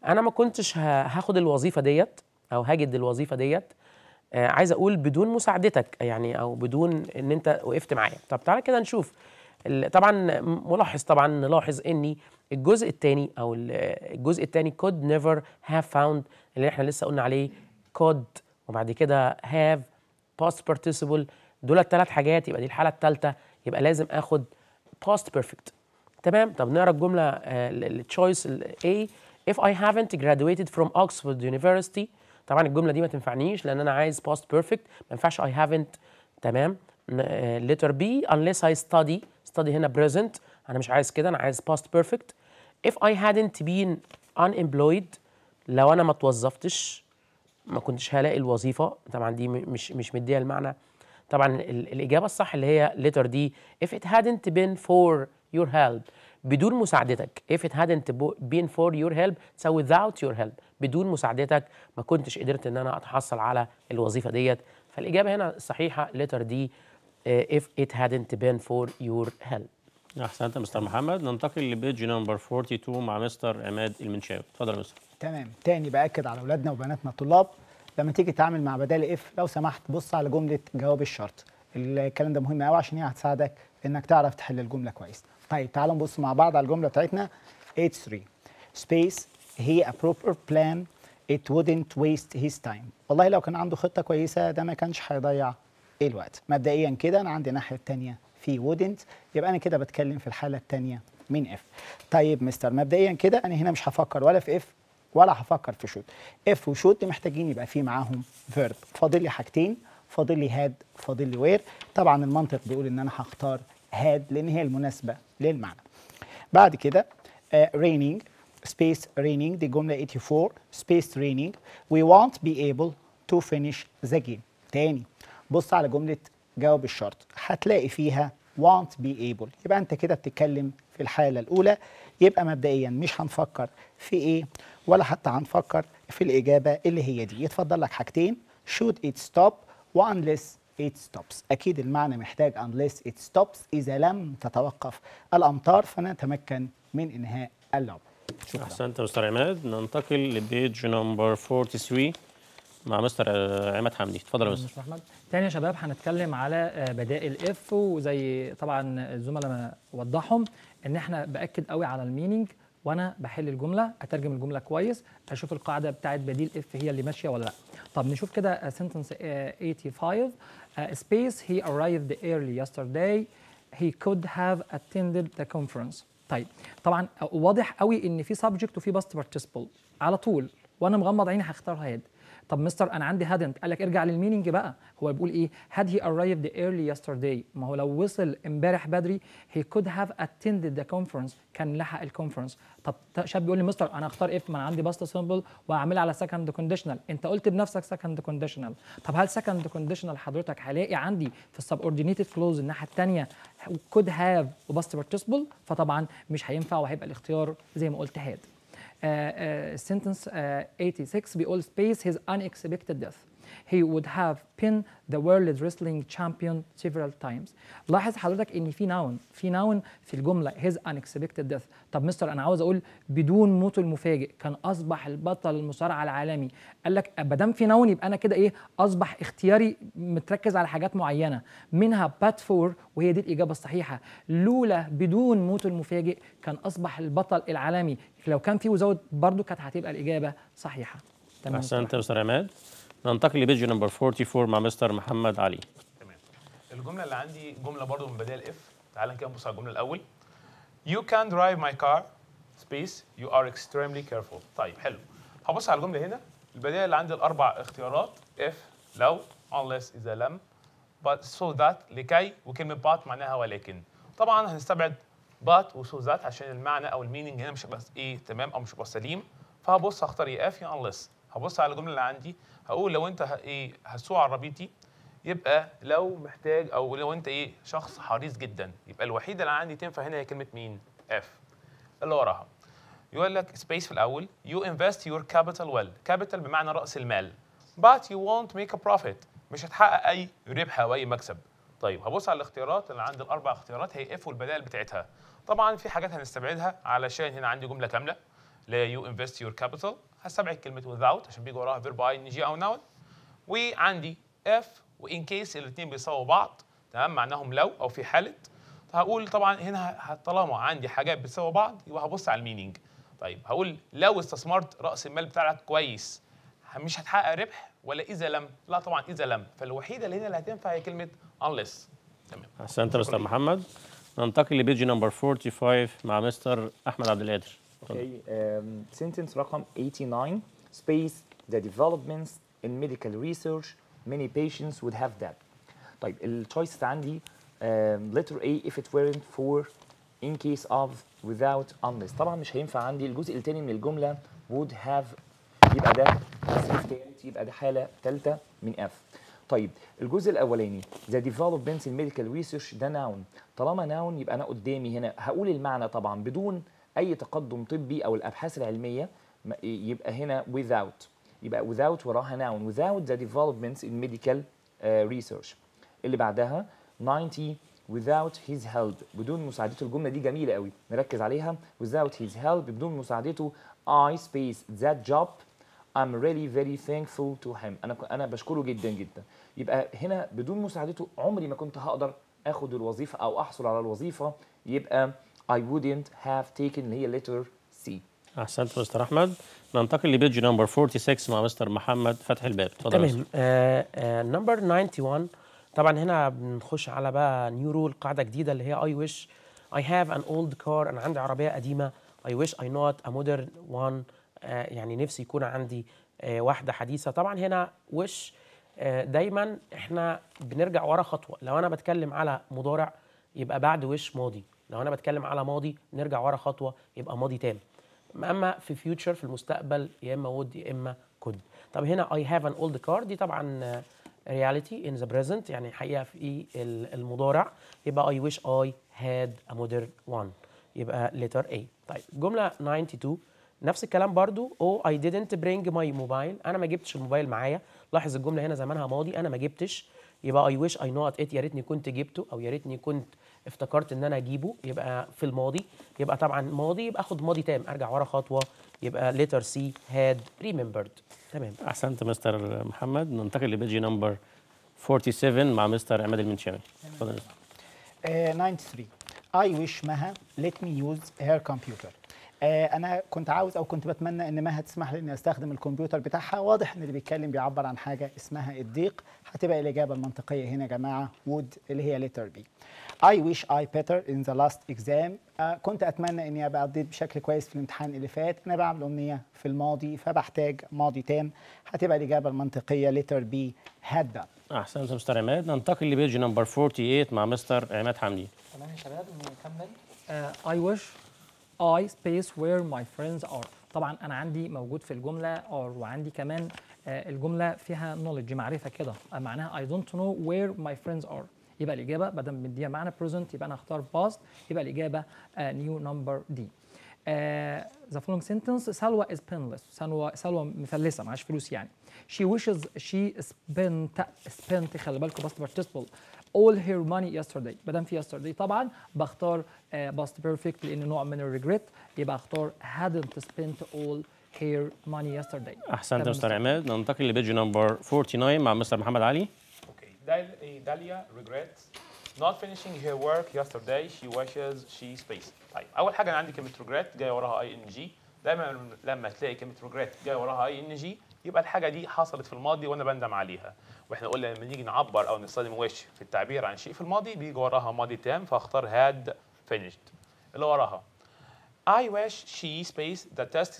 انا ما كنتش هاخد الوظيفه ديت او هاجد الوظيفه ديت آه عايز اقول بدون مساعدتك يعني او بدون ان انت وقفت معايا طب تعالى كده نشوف طبعا ملاحظ طبعا نلاحظ اني الجزء الثاني او الجزء الثاني could never have found اللي احنا لسه قلنا عليه could وبعد كده have past participle دول الثلاث حاجات يبقى دي الحاله الثالثه يبقى لازم اخد past perfect تمام طب نقرا الجمله آه، التشويس A if I haven't graduated from Oxford University طبعا الجمله دي ما تنفعنيش لان انا عايز past perfect ما ينفعش I haven't تمام آه، letter B unless I study study هنا present انا مش عايز كده انا عايز past perfect if I hadn't been unemployed لو انا ما اتوظفتش ما كنتش هلاقي الوظيفه طبعا دي مش مش مديه المعنى طبعا الاجابه الصح اللي هي letter D if it hadn't been for your help بدون مساعدتك if it hadn't been for your help so without your help بدون مساعدتك ما كنتش قدرت ان انا اتحصل على الوظيفه ديت فالاجابه هنا الصحيحه letter D آه، if it hadn't been for your help احسنت مستر محمد ننتقل لبيج نمبر 42 مع مستر عماد المنشاوي اتفضل يا مستر تمام تاني باكد على اولادنا وبناتنا الطلاب لما تيجي تتعامل مع بدائل اف لو سمحت بص على جمله جواب الشرط الكلام ده مهم قوي عشان هي هتساعدك انك تعرف تحل الجمله كويس طيب تعالوا نبص مع بعض على الجمله بتاعتنا H3 space هي a proper plan it wouldn't waste his time والله لو كان عنده خطه كويسه ده ما كانش هيضيع الوقت مبدئيا كده انا عندي الناحيه الثانيه في wouldn't يبقى انا كده بتكلم في الحاله الثانيه من اف طيب مستر مبدئيا كده انا هنا مش هفكر ولا في اف ولا هفكر في شوت اف وشوت محتاجين يبقى في معاهم فيرب فاضل لي حاجتين فاضل لي هاد فاضل لي وير طبعا المنطق بيقول ان انا هختار هاد لان هي المناسبه للمعنى بعد كده آه، raining space raining دي جملة 84 space raining we won't be able to finish the game تاني بص على جملة جاوب الشرط هتلاقي فيها won't be able يبقى انت كده بتتكلم في الحالة الأولى يبقى مبدئيا مش هنفكر في ايه ولا حتى هنفكر في الإجابة اللي هي دي يتفضل لك حاجتين should it stop و unless it stops أكيد المعنى محتاج unless it stops إذا لم تتوقف الأمطار فنتمكن من إنهاء اللعبة شكرا أحسنت مستر عماد ننتقل لبيج نمبر 43 مع مستر آه، عماد حمدي اتفضل يا مستر احمد تاني يا شباب هنتكلم على آه، بدائل اف وزي طبعا الزملاء وضحهم ان احنا باكد قوي على الميننج وانا بحل الجمله اترجم الجمله كويس اشوف القاعده بتاعه بديل اف هي اللي ماشيه ولا لا طب نشوف كده سنتنس 85 سبيس هي arrived early yesterday he could have attended the conference طيب طبعا آه، واضح قوي ان في subject وفي باست بارتيسيبل على طول وانا مغمض عيني هختارها هاد طب مستر انا عندي هادنت قال لك ارجع للميننج بقى هو بيقول ايه had he arrived early yesterday ما هو لو وصل امبارح بدري he could have attended the conference كان لحق الكونفرنس طب شاب بيقول لي مستر انا اختار اف ما انا عندي باست سمبل واعملها على سكند كونديشنال انت قلت بنفسك سكند كونديشنال طب هل سكند كونديشنال حضرتك هلاقي عندي في السب اوردينيتد كلوز الناحيه الثانيه could have وباست بارتيسبل فطبعا مش هينفع وهيبقى الاختيار زي ما قلت هاد Uh, uh, sentence uh, 86 We all space his unexpected death he would have pinned the world wrestling champion several times لاحظ حضرتك ان في ناون في ناون في الجمله his unexpected death طب مستر انا عاوز اقول بدون موته المفاجئ كان اصبح البطل المصارعه العالمي قال لك ما دام في ناون يبقى انا كده ايه اصبح اختياري متركز على حاجات معينه منها بات فور وهي دي الاجابه الصحيحه لولا بدون موته المفاجئ كان اصبح البطل العالمي لو كان في وزود برضه كانت هتبقى الاجابه صحيحه تمام احسنت يا استاذ عماد ننتقل لبيج نمبر 44 مع مستر محمد علي تمام الجمله اللي عندي جمله برضو من بدايه الاف تعال كده نبص على الجمله الاول You can drive my car space you are extremely careful طيب حلو هبص على الجمله هنا البدايه اللي عندي الاربع اختيارات اف لو unless اذا لم but so that لكي وكلمه but معناها ولكن طبعا هنستبعد but و so that عشان المعنى او الميننج هنا مش بس ايه تمام او مش بس سليم فهبص هختار يا إيه؟ اف يا unless هبص على الجمله اللي عندي هقول لو انت ايه هتسوق عربيتي يبقى لو محتاج او لو انت ايه شخص حريص جدا يبقى الوحيده اللي عندي تنفع هنا هي كلمه مين اف اللي وراها يقول لك سبيس في الاول يو انفست يور كابيتال ويل كابيتال بمعنى راس المال بات يو وونت ميك ا بروفيت مش هتحقق اي ربح او اي مكسب طيب هبص على الاختيارات اللي عند الاربع اختيارات هي اف والبدائل بتاعتها طبعا في حاجات هنستبعدها علشان هنا عندي جمله كامله لا يو انفست يور كابيتال هستبعد كلمه without عشان بيجي وراها فيرب اي جي او نون وعندي if وان كيس الاثنين بيساووا بعض تمام معناهم لو او في حاله فهقول طبعا هنا طالما عندي حاجات بتساوي بعض يبقى هبص على المينينج طيب هقول لو استثمرت راس المال بتاعك كويس مش هتحقق ربح ولا اذا لم لا طبعا اذا لم فالوحيده اللي هنا اللي هتنفع هي كلمه unless تمام احسنت يا مستر محمد ننتقل لبيج نمبر 45 مع مستر احمد عبد القادر Okay. سنتنس sentence رقم 89 space the developments in medical research many patients would have that. طيب التشويس عندي ليتر letter A if it weren't for in case of without unless طبعا مش هينفع عندي الجزء الثاني من الجمله would have يبقى ده تصريف يبقى ده حاله ثالثه من اف طيب الجزء الاولاني ذا developments in medical research ده ناون طالما ناون يبقى انا قدامي هنا هقول المعنى طبعا بدون اي تقدم طبي او الابحاث العلميه يبقى هنا without يبقى without وراها noun without the developments in medical uh, research اللي بعدها 90 without his help بدون مساعدته الجمله دي جميله قوي نركز عليها without his help بدون مساعدته I space that job I'm really very thankful to him انا انا بشكره جدا جدا يبقى هنا بدون مساعدته عمري ما كنت هقدر اخد الوظيفه او احصل على الوظيفه يبقى I wouldn't have taken هي letter C احسنت مستر احمد ننتقل لبيج نمبر 46 مع مستر محمد فتح الباب تفضل تمام آه، آه، نمبر 91 طبعا هنا بنخش على بقى نيو رول قاعده جديده اللي هي اي ويش اي هاف ان اولد كار انا عندي عربيه قديمه اي ويش اي نوت ا مودرن وان يعني نفسي يكون عندي uh, واحده حديثه طبعا هنا وش uh, دايما احنا بنرجع ورا خطوه لو انا بتكلم على مضارع يبقى بعد وش ماضي لو انا بتكلم على ماضي نرجع ورا خطوه يبقى ماضي تام اما في فيوتشر في المستقبل يا اما وود يا اما كود طب هنا اي هاف ان اولد كار دي طبعا رياليتي ان ذا بريزنت يعني حقيقه في المضارع يبقى اي ويش اي هاد ا مودرن وان يبقى ليتر A طيب جمله 92 نفس الكلام برضو او oh, اي didnt bring my موبايل انا ما جبتش الموبايل معايا لاحظ الجمله هنا زمانها ماضي انا ما جبتش يبقى اي ويش اي نوت ات يا ريتني كنت جبته او يا ريتني كنت افتكرت ان انا اجيبه يبقى في الماضي يبقى طبعا ماضي يبقى اخد ماضي تام ارجع ورا خطوه يبقى ليتر سي هاد ريمبرد تمام احسنت مستر محمد ننتقل لبيجي نمبر 47 مع مستر عماد المنشاني اتفضل استاذ 93 اي آه، ويش مها ليت مي يوز هير كمبيوتر أنا كنت عاوز أو كنت بتمنى إن مها تسمح لي إني أستخدم الكمبيوتر بتاعها، واضح إن اللي بيتكلم بيعبر عن حاجة اسمها الضيق، هتبقى الإجابة المنطقية هنا يا جماعة وود اللي هي ليتر بي I wish I better in the last exam. آه، كنت اتمنى اني ابقى قضيت بشكل كويس في الامتحان اللي فات انا بعمل امنيه في الماضي فبحتاج ماضي تام هتبقى الاجابه المنطقيه لتر بي هاد دان احسنت مستر عماد ننتقل لبيج نمبر 48 مع مستر عماد حمدي تمام يا شباب نكمل آه، I wish I space where my friends are. طبعا انا عندي موجود في الجمله are وعندي كمان آه، الجمله فيها نولج معرفه كده معناها اي دونت نو وير ماي فريندز ار يبقى الاجابه ما دام مديها معنى present يبقى انا هختار past يبقى الاجابه نيو نمبر دي ذا فولونج سنتنس سلوى از بينلس سلوى سلوى مفلسه معهاش فلوس يعني شي ويشز شي spent spent خلي بالكم باست participle all her money yesterday ما دام في yesterday طبعا بختار باست uh, بيرفكت لان نوع من الريجريت يبقى اختار hadn't spent all her money yesterday احسنت يا مستر عماد ننتقل لبيج نمبر 49 مع مستر محمد علي داليا eh, regrets not finishing her work yesterday she wishes she space طيب اول حاجه انا عندي كلمه regret جايه وراها اي ان جي دايما لما تلاقي كلمه regret جايه وراها اي ان جي يبقى الحاجه دي حصلت في الماضي وانا بندم عليها واحنا قلنا لما نيجي نعبر او نستخدم وش في التعبير عن شيء في الماضي بيجي وراها ماضي تام فاختار had finished اللي وراها I wish she spaced the test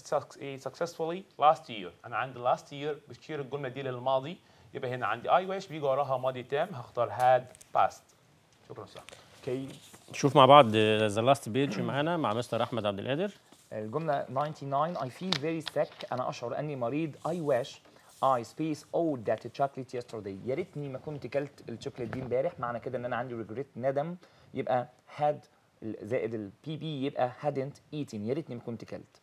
successfully last year أنا عندي last year بشير الجملة دي للماضي يبقى هنا عندي اي ويش بيجي وراها ماضي تام هختار هاد باست شكرا صاحبي اوكي نشوف مع بعض ذا لاست بيج معانا مع مستر احمد عبد القادر الجمله 99 اي فيل فيري سيك انا اشعر اني مريض اي ويش اي سبيس او ذات تشوكليت يسترداي يا ريتني ما كنت كلت الشوكليت دي امبارح معنى كده ان انا عندي ريجريت ندم يبقى هاد زائد البي بي يبقى hadn't eaten يا ريتني ما كنت كلت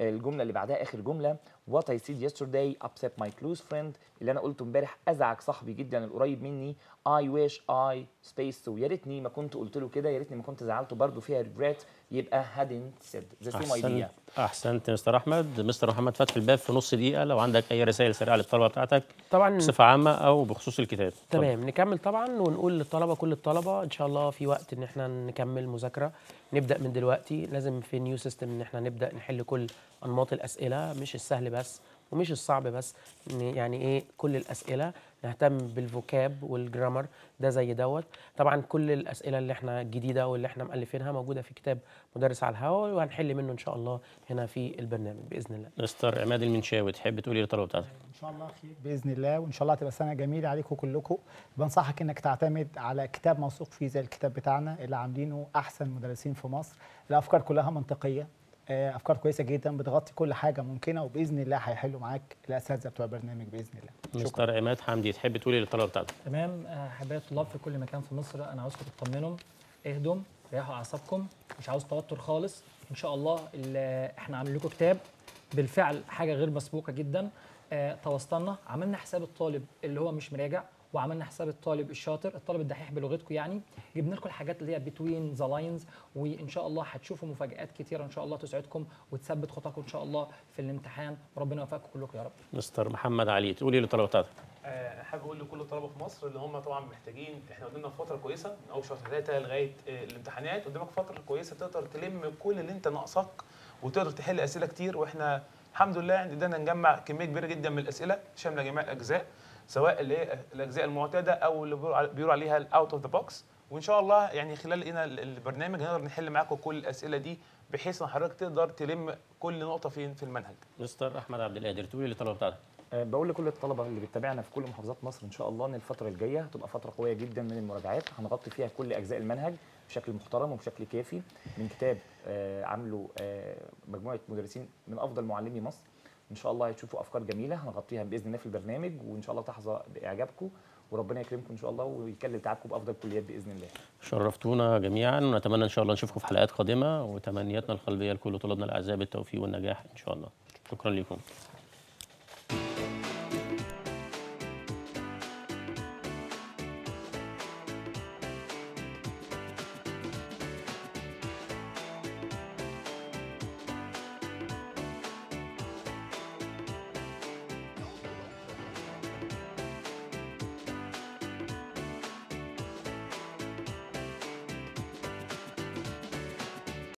الجمله اللي بعدها اخر جمله وات اي سيد يسترداي ابسيت ماي كلوز فريند اللي انا قلته امبارح ازعج صاحبي جدا القريب مني اي ويش اي سبيس تو يا ريتني ما كنت قلت له كده يا ريتني ما كنت زعلته برضه فيها ريجريت يبقى هادنت سيد ذا سيم ايديا احسنت مستر احمد مستر محمد فتح الباب في نص دقيقه لو عندك اي رسائل سريعه للطلبه بتاعتك طبعا بصفه عامه او بخصوص الكتاب تمام طبعا. نكمل طبعا ونقول للطلبه كل الطلبه ان شاء الله في وقت ان احنا نكمل مذاكره نبدا من دلوقتي لازم في نيو سيستم ان احنا نبدا نحل كل انماط الاسئله مش السهل بس ومش الصعب بس يعني ايه كل الاسئله نهتم بالفوكاب والجرامر ده زي دوت طبعا كل الاسئله اللي احنا جديده واللي احنا مالفينها موجوده في كتاب مدرس على الهواء وهنحل منه ان شاء الله هنا في البرنامج باذن الله مستر عماد المنشاوي تحب تقولي للطلبه بتاعتك ان شاء الله خير باذن الله وان شاء الله هتبقى سنه جميله عليكم كلكم بنصحك انك تعتمد على كتاب موثوق فيه زي الكتاب بتاعنا اللي عاملينه احسن مدرسين في مصر الافكار كلها منطقيه آه، افكار كويسه جدا بتغطي كل حاجه ممكنه وباذن الله هيحلوا معاك الاساتذه بتوع البرنامج باذن الله مستر عماد حمدي تحب تقول ايه للطلبه بتاعتك تمام آه، احبائي الطلاب في كل مكان في مصر انا عاوزكم تطمنوا اهدوا ريحوا اعصابكم مش عاوز توتر خالص ان شاء الله احنا عاملين لكم كتاب بالفعل حاجه غير مسبوقه جدا آه، توصلنا عملنا حساب الطالب اللي هو مش مراجع وعملنا حساب الطالب الشاطر الطالب الدحيح بلغتكم يعني جبنا لكم الحاجات اللي هي بتوين ذا لاينز وان شاء الله هتشوفوا مفاجات كتيره ان شاء الله تسعدكم وتثبت خطاكم ان شاء الله في الامتحان وربنا يوفقكم كلكم يا رب مستر محمد علي تقول ايه للطلبه بتاعتك آه، حابب اقول لكل الطلبه في مصر اللي هم طبعا محتاجين احنا قدامنا فتره كويسه من اول شهر ثلاثه لغايه آه، الامتحانات قدامك فتره كويسه تقدر تلم كل اللي انت ناقصك وتقدر تحل اسئله كتير واحنا الحمد لله قدرنا نجمع كميه كبيره جدا من الاسئله شامله جميع الاجزاء سواء الاجزاء المعتاده او اللي بيقولوا عليها الاوت اوف ذا بوكس وان شاء الله يعني خلال هنا البرنامج هنقدر نحل معاكم كل الاسئله دي بحيث ان حضرتك تقدر تلم كل نقطه فين في المنهج. مستر احمد عبد القادر تقول إيه للطلبه بتاعتك. أه، بقول لكل الطلبه اللي بتتابعنا في كل محافظات مصر ان شاء الله ان الفتره الجايه هتبقى فتره قويه جدا من المراجعات هنغطي فيها كل اجزاء المنهج بشكل محترم وبشكل كافي من كتاب أه، عامله أه، مجموعه مدرسين من افضل معلمي مصر ان شاء الله هتشوفوا افكار جميله هنغطيها باذن الله في البرنامج وان شاء الله تحظى باعجابكم وربنا يكرمكم ان شاء الله ويكلل تعبكم بافضل الكليات باذن الله. شرفتونا جميعا ونتمنى ان شاء الله نشوفكم في حلقات قادمه وتمنياتنا القلبيه لكل طلابنا الاعزاء بالتوفيق والنجاح ان شاء الله. شكرا لكم.